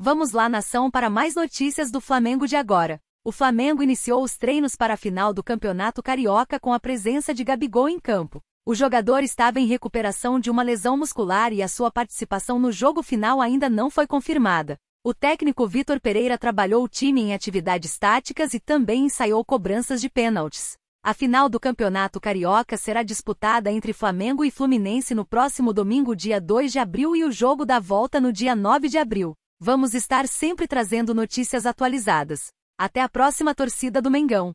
Vamos lá, nação, para mais notícias do Flamengo de agora. O Flamengo iniciou os treinos para a final do Campeonato Carioca com a presença de Gabigol em campo. O jogador estava em recuperação de uma lesão muscular e a sua participação no jogo final ainda não foi confirmada. O técnico Vitor Pereira trabalhou o time em atividades táticas e também ensaiou cobranças de pênaltis. A final do Campeonato Carioca será disputada entre Flamengo e Fluminense no próximo domingo, dia 2 de abril, e o jogo da volta no dia 9 de abril. Vamos estar sempre trazendo notícias atualizadas. Até a próxima torcida do Mengão!